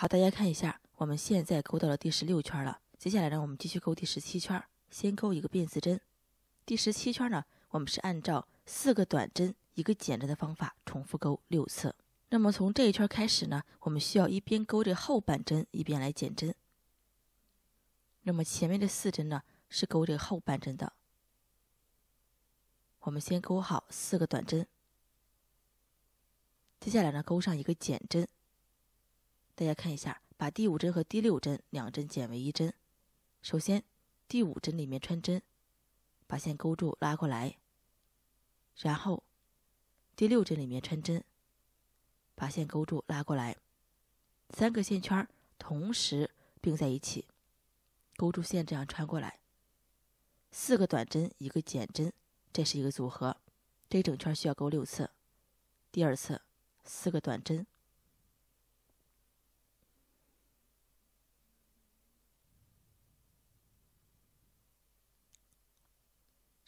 好，大家看一下，我们现在勾到了第十六圈了。接下来呢，我们继续勾第十七圈，先勾一个辫子针。第十七圈呢，我们是按照四个短针一个减针的方法重复勾六次。那么从这一圈开始呢，我们需要一边勾这后半针，一边来减针。那么前面的四针呢，是勾这个后半针的。我们先勾好四个短针，接下来呢，勾上一个减针。大家看一下，把第五针和第六针两针减为一针。首先，第五针里面穿针，把线勾住拉过来。然后，第六针里面穿针，把线勾住拉过来。三个线圈同时并在一起，勾住线这样穿过来。四个短针一个减针，这是一个组合。这一整圈需要钩六次。第二次，四个短针。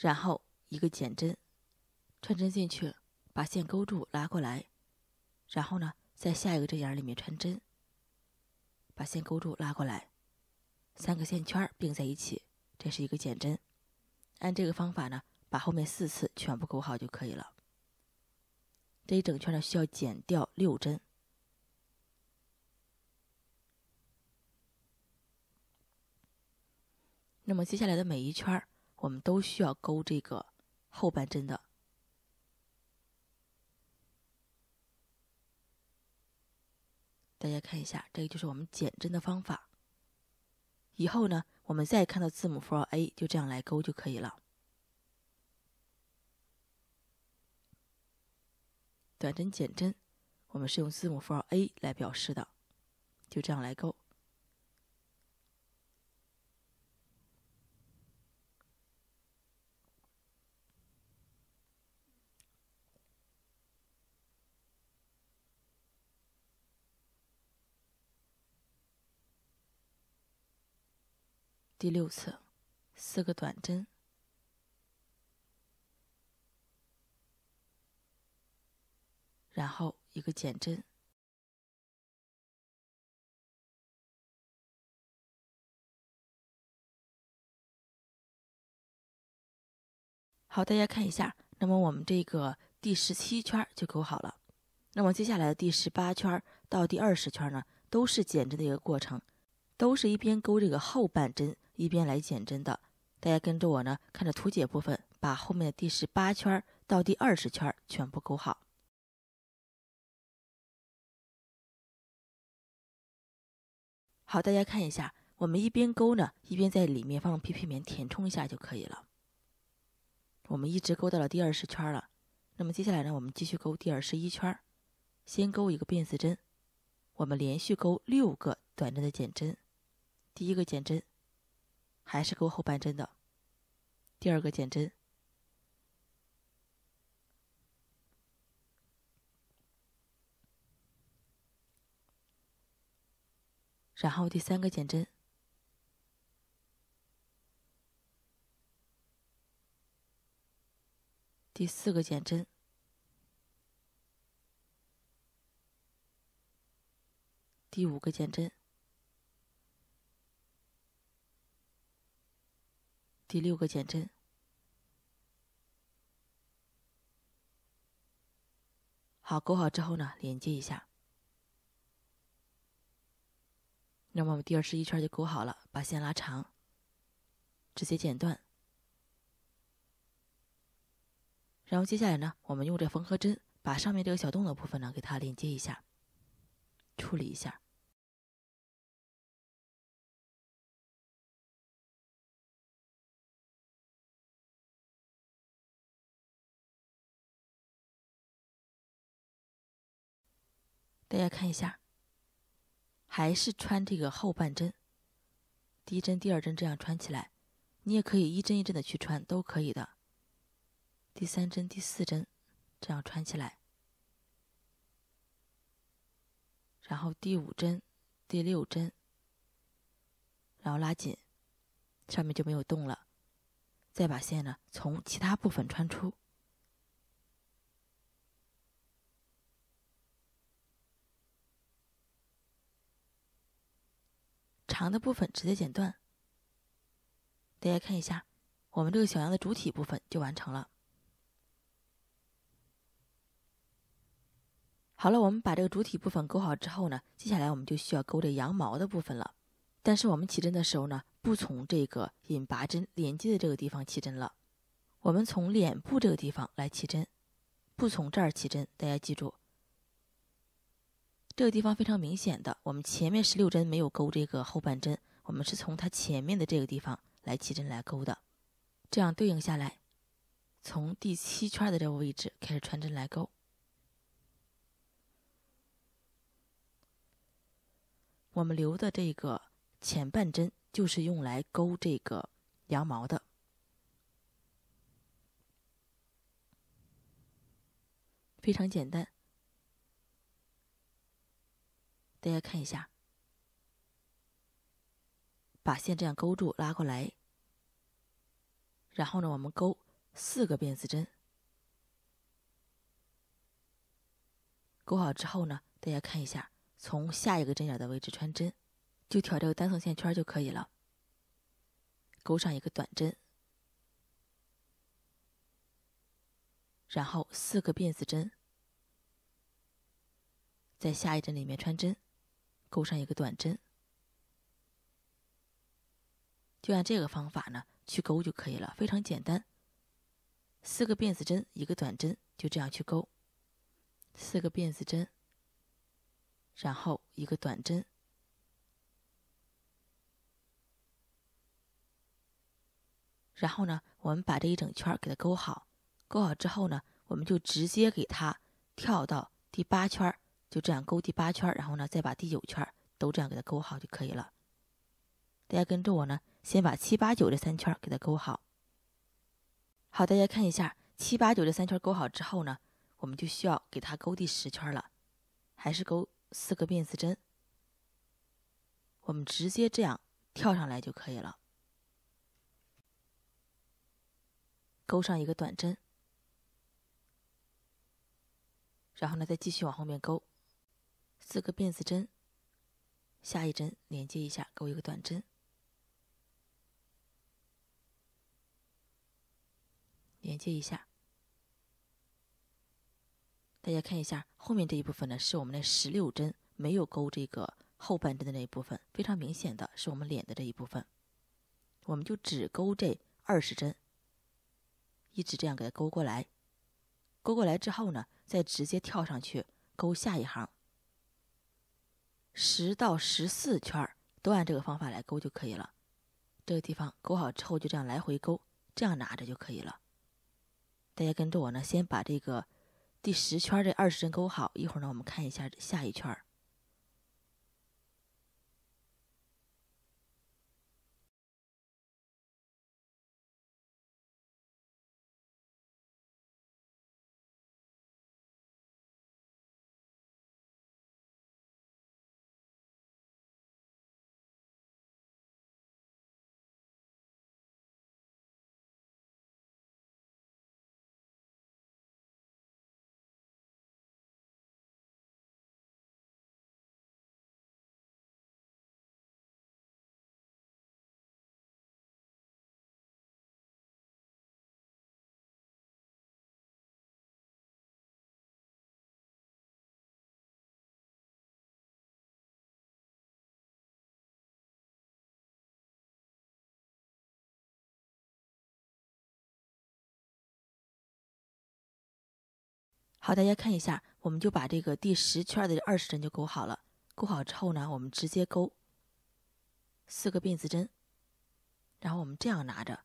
然后一个减针，穿针进去，把线勾住拉过来，然后呢，在下一个针眼里面穿针，把线勾住拉过来，三个线圈并在一起，这是一个减针。按这个方法呢，把后面四次全部勾好就可以了。这一整圈呢需要减掉六针。那么接下来的每一圈儿。我们都需要勾这个后半针的，大家看一下，这个就是我们减针的方法。以后呢，我们再看到字母符号 A，就这样来勾就可以了。短针减针，我们是用字母符号 A 来表示的，就这样来勾。第六次，四个短针，然后一个减针。好，大家看一下，那么我们这个第十七圈就钩好了。那么接下来的第十八圈到第二十圈呢，都是减针的一个过程，都是一边钩这个后半针。一边来减针的，大家跟着我呢，看着图解部分，把后面的第十八圈到第二十圈全部钩好。好，大家看一下，我们一边钩呢，一边在里面放入 p 棉填充一下就可以了。我们一直钩到了第二十圈了，那么接下来呢，我们继续钩第二十一圈，先钩一个辫子针，我们连续钩六个短针的减针，第一个减针。还是勾后半针的第二个减针，然后第三个减针，第四个减针，第五个减针。第六个减针，好，勾好之后呢，连接一下。那么我们第二十一圈就勾好了，把线拉长，直接剪断。然后接下来呢，我们用这缝合针把上面这个小洞的部分呢，给它连接一下，处理一下。大家看一下，还是穿这个后半针，第一针、第二针这样穿起来，你也可以一针一针的去穿，都可以的。第三针、第四针这样穿起来，然后第五针、第六针，然后拉紧，上面就没有动了，再把线呢从其他部分穿出。长的部分直接剪断。大家看一下，我们这个小羊的主体部分就完成了。好了，我们把这个主体部分勾好之后呢，接下来我们就需要勾这羊毛的部分了。但是我们起针的时候呢，不从这个引拔针连接的这个地方起针了，我们从脸部这个地方来起针，不从这儿起针，大家记住。这个地方非常明显的，我们前面十六针没有钩这个后半针，我们是从它前面的这个地方来起针来钩的，这样对应下来，从第七圈的这个位置开始穿针来钩。我们留的这个前半针就是用来钩这个羊毛的，非常简单。大家看一下，把线这样勾住，拉过来，然后呢，我们勾四个辫子针，勾好之后呢，大家看一下，从下一个针眼的位置穿针，就挑这个单层线圈就可以了，勾上一个短针，然后四个辫子针，在下一针里面穿针。钩上一个短针，就按这个方法呢去钩就可以了，非常简单。四个辫子针，一个短针，就这样去钩。四个辫子针，然后一个短针，然后呢，我们把这一整圈儿给它钩好，钩好之后呢，我们就直接给它跳到第八圈儿。就这样勾第八圈，然后呢，再把第九圈都这样给它勾好就可以了。大家跟着我呢，先把七八九这三圈给它勾好。好，大家看一下七八九这三圈勾好之后呢，我们就需要给它勾第十圈了，还是勾四个辫子针。我们直接这样跳上来就可以了，勾上一个短针，然后呢，再继续往后面勾。四个辫子针，下一针连接一下，勾一个短针，连接一下。大家看一下，后面这一部分呢，是我们的十六针没有钩这个后半针的那一部分，非常明显的是我们脸的这一部分，我们就只钩这二十针，一直这样给它钩过来，钩过来之后呢，再直接跳上去钩下一行。十到十四圈儿都按这个方法来钩就可以了。这个地方钩好之后，就这样来回钩，这样拿着就可以了。大家跟着我呢，先把这个第十圈这二十针钩好。一会儿呢，我们看一下下一圈儿。好，大家看一下，我们就把这个第十圈的二十针就钩好了。钩好之后呢，我们直接钩四个辫子针，然后我们这样拿着，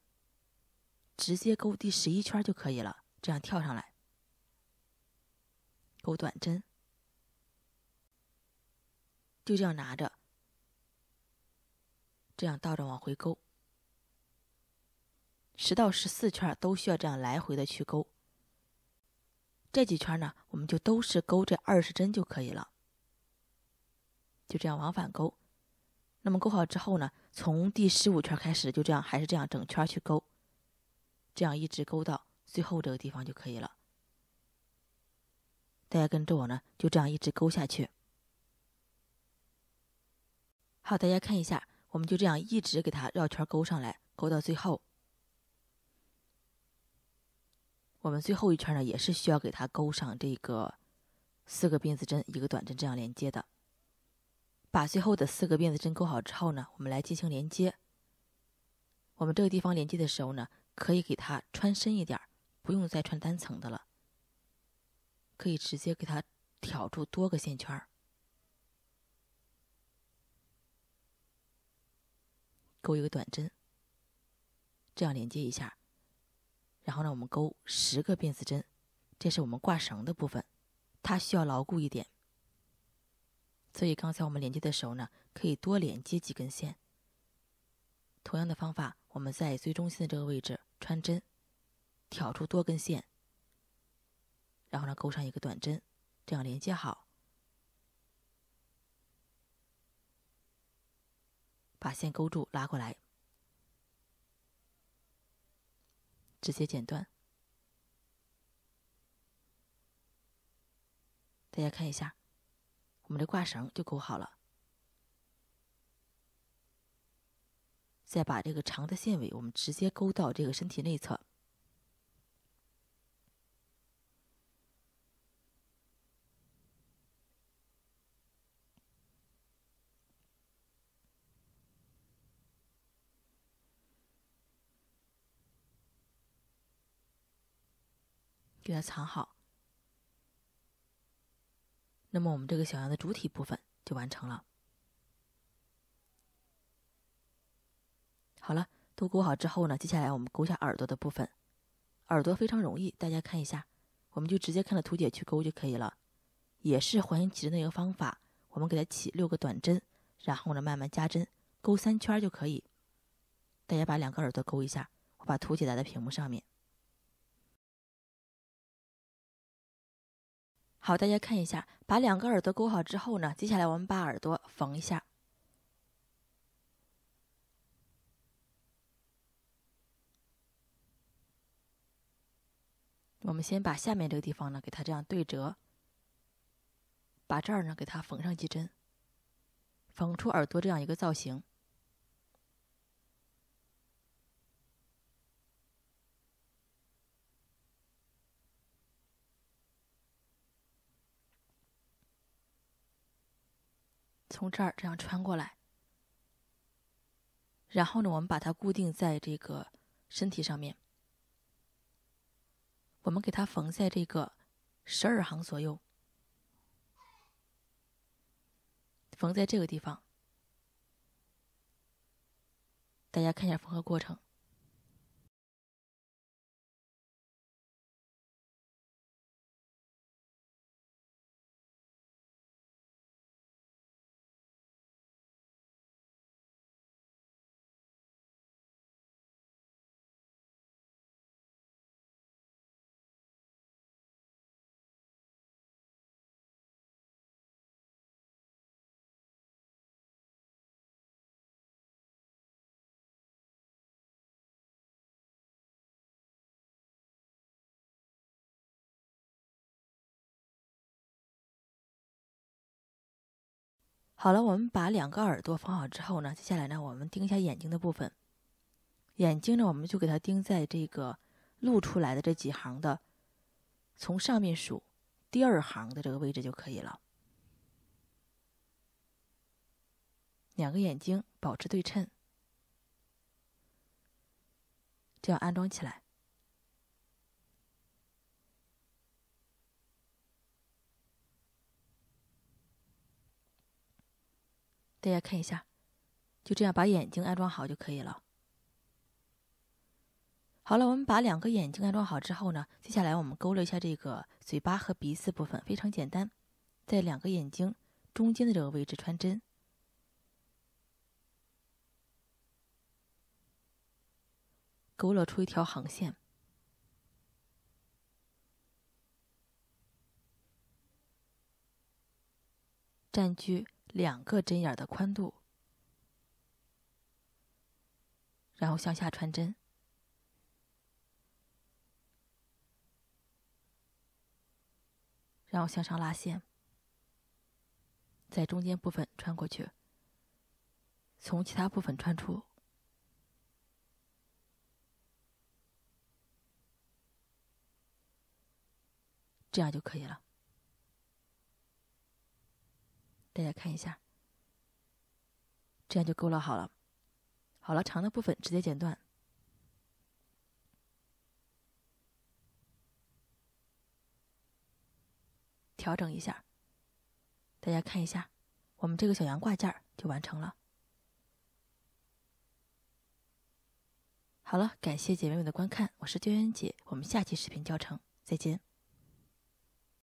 直接钩第十一圈就可以了。这样跳上来，钩短针，就这样拿着，这样倒着往回钩。十到十四圈都需要这样来回的去钩。这几圈呢，我们就都是钩这二十针就可以了，就这样往返钩。那么钩好之后呢，从第十五圈开始，就这样还是这样整圈去钩，这样一直钩到最后这个地方就可以了。大家跟着我呢，就这样一直钩下去。好，大家看一下，我们就这样一直给它绕圈钩上来，钩到最后。我们最后一圈呢，也是需要给它钩上这个四个辫子针一个短针，这样连接的。把最后的四个辫子针钩好之后呢，我们来进行连接。我们这个地方连接的时候呢，可以给它穿深一点，不用再穿单层的了，可以直接给它挑住多个线圈儿，钩一个短针，这样连接一下。然后呢，我们钩十个辫子针，这是我们挂绳的部分，它需要牢固一点。所以刚才我们连接的时候呢，可以多连接几根线。同样的方法，我们在最中心的这个位置穿针，挑出多根线，然后呢，钩上一个短针，这样连接好，把线勾住，拉过来。直接剪断，大家看一下，我们的挂绳就勾好了。再把这个长的线尾，我们直接勾到这个身体内侧。给它藏好，那么我们这个小羊的主体部分就完成了。好了，都钩好之后呢，接下来我们钩下耳朵的部分。耳朵非常容易，大家看一下，我们就直接看到图解去钩就可以了，也是环形起针的一个方法。我们给它起六个短针，然后呢慢慢加针，钩三圈就可以。大家把两个耳朵勾一下，我把图解打在屏幕上面。好，大家看一下，把两个耳朵勾好之后呢，接下来我们把耳朵缝一下。我们先把下面这个地方呢，给它这样对折，把这儿呢，给它缝上几针，缝出耳朵这样一个造型。从这儿这样穿过来，然后呢，我们把它固定在这个身体上面。我们给它缝在这个十二行左右，缝在这个地方。大家看一下缝合过程。好了，我们把两个耳朵缝好之后呢，接下来呢，我们盯一下眼睛的部分。眼睛呢，我们就给它盯在这个露出来的这几行的，从上面数第二行的这个位置就可以了。两个眼睛保持对称，这样安装起来。大家看一下，就这样把眼睛安装好就可以了。好了，我们把两个眼睛安装好之后呢，接下来我们勾勒一下这个嘴巴和鼻子部分，非常简单，在两个眼睛中间的这个位置穿针，勾勒出一条横线，占据。两个针眼的宽度，然后向下穿针，然后向上拉线，在中间部分穿过去，从其他部分穿出，这样就可以了。大家看一下，这样就勾勒好了。好了，长的部分直接剪断，调整一下。大家看一下，我们这个小羊挂件就完成了。好了，感谢姐妹们的观看，我是娟娟姐，我们下期视频教程再见。